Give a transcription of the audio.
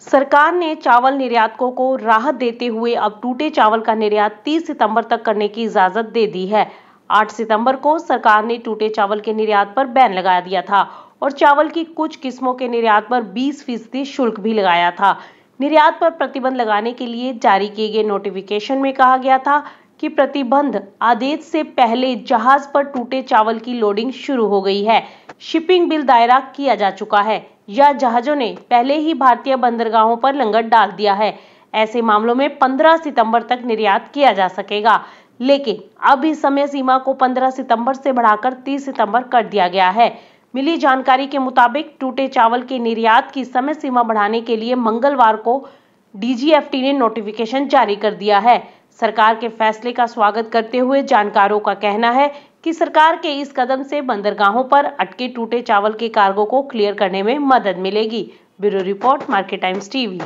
सरकार ने चावल निर्यातकों को राहत देते हुए अब टूटे चावल का निर्यात 30 सितंबर तक करने की इजाजत दे दी है 8 सितंबर को सरकार ने टूटे चावल के निर्यात पर बैन लगा दिया था और चावल की कुछ किस्मों के निर्यात पर 20 फीसदी शुल्क भी लगाया था निर्यात पर प्रतिबंध लगाने के लिए जारी किए गए नोटिफिकेशन में कहा गया था कि प्रतिबंध आदेश से पहले जहाज पर टूटे चावल की लोडिंग शुरू हो गई है शिपिंग बिल दायरा किया जा चुका है या जहाजों ने पहले ही भारतीय बंदरगाहों पर लंगर डाल दिया है ऐसे मामलों में 15 सितंबर तक निर्यात किया जा सकेगा लेकिन अब इस समय सीमा को 15 सितंबर से बढ़ाकर 30 सितंबर कर दिया गया है मिली जानकारी के मुताबिक टूटे चावल के निर्यात की समय सीमा बढ़ाने के लिए मंगलवार को डीजीएफटी ने नोटिफिकेशन जारी कर दिया है सरकार के फैसले का स्वागत करते हुए जानकारों का कहना है कि सरकार के इस कदम से बंदरगाहों पर अटके टूटे चावल के कार्गो को क्लियर करने में मदद मिलेगी bureau report Market Times TV